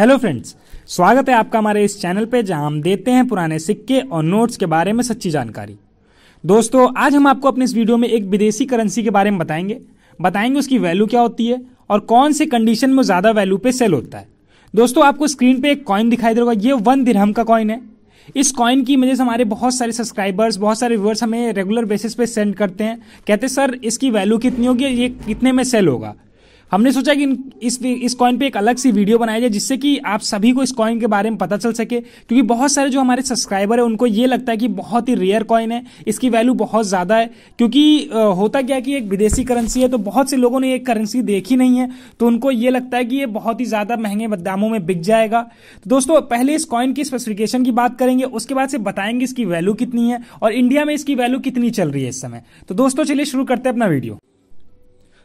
hello friends स्वागत है आपका हमारे इस चैनल पे जहां हम देते हैं पुराने सिक्के और नोट्स के बारे में सच्ची जानकारी दोस्तों आज हम आपको अपने इस वीडियो में एक विदेशी करेंसी के बारे में बताएंगे बताएंगे उसकी वैल्यू क्या होती है और कौन से कंडीशन में ज़्यादा वैल्यू पे सेल होता है दोस्तों आपको स्क्रीन पे एक कॉइन दिखाई देगा ये वन दिरहम का कॉइन है इस कॉइन की वजह से हमारे बहुत सारे सब्सक्राइबर्स बहुत सारे व्यूअर्स हमें रेगुलर बेसिस पे सेंड करते हैं कहते सर इसकी वैल्यू कितनी होगी ये कितने में सेल होगा हमने सोचा कि इस इस कॉइन पे एक अलग सी वीडियो बनाई जाए जिससे कि आप सभी को इस कॉइन के बारे में पता चल सके क्योंकि बहुत सारे जो हमारे सब्सक्राइबर है उनको ये लगता है कि बहुत ही रेयर कॉइन है इसकी वैल्यू बहुत ज़्यादा है क्योंकि होता क्या कि एक विदेशी करेंसी है तो बहुत से लोगों ने ये करेंसी देखी नहीं है तो उनको ये लगता है कि ये बहुत ही ज़्यादा महंगे दामों में बिक जाएगा तो दोस्तों पहले इस कॉइन की स्पेसिफिकेशन की बात करेंगे उसके बाद से बताएंगे इसकी वैल्यू कितनी है और इंडिया में इसकी वैल्यू कितनी चल रही है इस समय तो दोस्तों चलिए शुरू करते हैं अपना वीडियो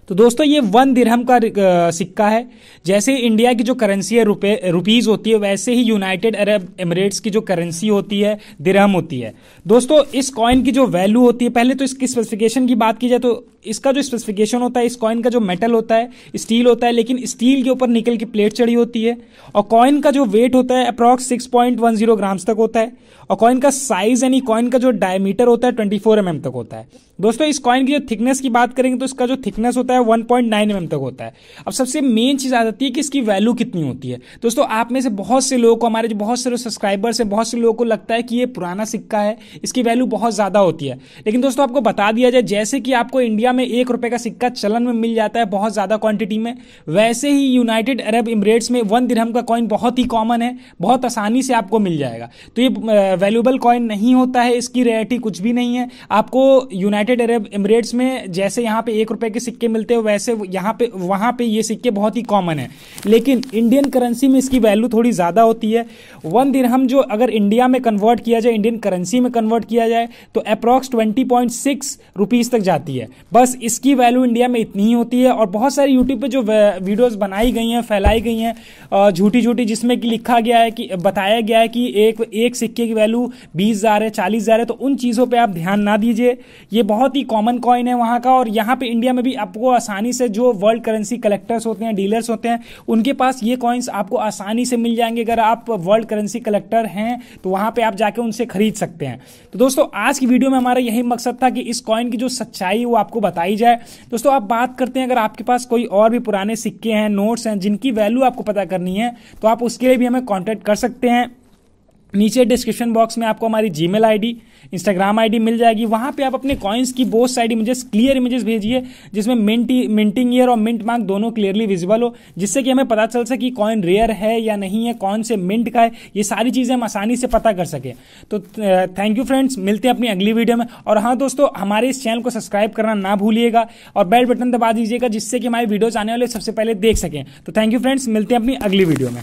तो दोस्तों ये वन दिरहम का सिक्का है जैसे इंडिया की जो करेंसी है रुपे रुपीज़ होती है वैसे ही यूनाइटेड अरब एमिरेट्स की जो करेंसी होती है दिरहम होती है दोस्तों इस कॉइन की जो वैल्यू होती है पहले तो इसकी स्पेसिफिकेशन की बात की जाए तो इसका जो स्पेसिफिकेशन होता है इस कॉइन का जो मेटल होता है स्टील होता है लेकिन स्टील के ऊपर निकल की प्लेट चढ़ी होती है और कॉइन का जो वेट होता है approx six point one zero grams तक होता है और कॉइन का साइज यानी कॉइन का जो डायमीटर होता है ट्वेंटी फोर एम तक होता है दोस्तों इस कॉइन की जो थिकनेस की बात करेंगे तो इसका जो थिकनेस होता है होता है वन पॉइंट mm तक होता है अब सबसे मेन चीज़ आ जाती है कि इसकी वैल्यू कितनी होती है दोस्तों आप में से बहुत से लोगों को हमारे जो बहुत सारे सब्सक्राइबर्स हैं बहुत से लोगों को लगता है कि ये पुराना सिक्का है इसकी वैल्यू बहुत ज़्यादा होती है लेकिन दोस्तों आपको बता दिया जाए जैसे कि आपको इंडिया में एक रुपये का सिक्का चलन में मिल जाता है बहुत ज़्यादा क्वांटिटी में वैसे ही यूनाइटेड अरब इमरेट्स में वन दिरहम का कॉइन बहुत ही कॉमन है बहुत आसानी से आपको मिल जाएगा तो ये वैल्यूबल कॉइन नहीं होता है इसकी रेयरिटी कुछ भी नहीं है आपको यूनाइटेड अरब इमरेट्स में जैसे यहां पे एक रुपए के सिक्के मिल चलते वैसे यहाँ पे वहाँ पे ये सिक्के बहुत ही कॉमन है लेकिन इंडियन करेंसी में इसकी वैल्यू थोड़ी ज़्यादा होती है वन हम जो अगर इंडिया में कन्वर्ट किया जाए इंडियन करेंसी में कन्वर्ट किया जाए तो approx twenty point six rupees तक जाती है बस इसकी वैल्यू इंडिया में इतनी ही होती है और बहुत सारी यूट्यूब पर जो वीडियोज़ बनाई गई हैं फैलाई गई हैं झूठी झूठी जिसमें कि लिखा गया है कि बताया गया है कि एक एक सिक्के की वैल्यू बीस हज़ार है चालीस हज़ार है तो उन चीज़ों पर आप ध्यान ना दीजिए ये बहुत ही कॉमन कॉइन है वहाँ का और यहाँ पर इंडिया में भी आपको आसानी से जो वर्ल्ड करेंसी कलेक्टर्स होते हैं डीलर्स होते हैं उनके पास ये कॉइन्स आपको आसानी से मिल जाएंगे अगर आप वर्ल्ड करेंसी कलेक्टर हैं तो वहां पर आप जाके उनसे खरीद सकते हैं तो दोस्तों आज की वीडियो में हमारा यही मकसद था कि इस कॉइन की जो सच्चाई वो आपको बताई जाए दोस्तों आप बात करते हैं अगर आपके पास कोई और भी पुराने सिक्के हैं नोट्स हैं जिनकी वैल्यू आपको पता करनी है तो आप उसके लिए भी हमें कॉन्टैक्ट कर सकते हैं नीचे डिस्क्रिप्शन बॉक्स में आपको हमारी जीमेल आईडी इंस्टाग्राम आईडी मिल जाएगी वहां पे आप अपने कॉइन्स की बहुत साइड इमेजेस क्लियर इमेजेस भेजिए जिसमें मिंटी मिंटिंग ईयर और मिंट मार्क दोनों क्लियरली विजिबल हो जिससे कि हमें पता चल सके कि कॉइन रेयर है या नहीं है कौन से मिंट का है ये सारी चीज़ें हम आसानी से पता कर सकें तो थैंक यू फ्रेंड्स मिलते हैं अपनी अगली वीडियो में और हाँ दोस्तों हमारे इस चैनल को सब्सक्राइब करना ना भूलिएगा और बेल बटन दबा दीजिएगा जिससे कि हमारी वीडियोज आने वाले सबसे पहले देख सकें तो थैंक यू फ्रेंड्स मिलते हैं अपनी अगली वीडियो में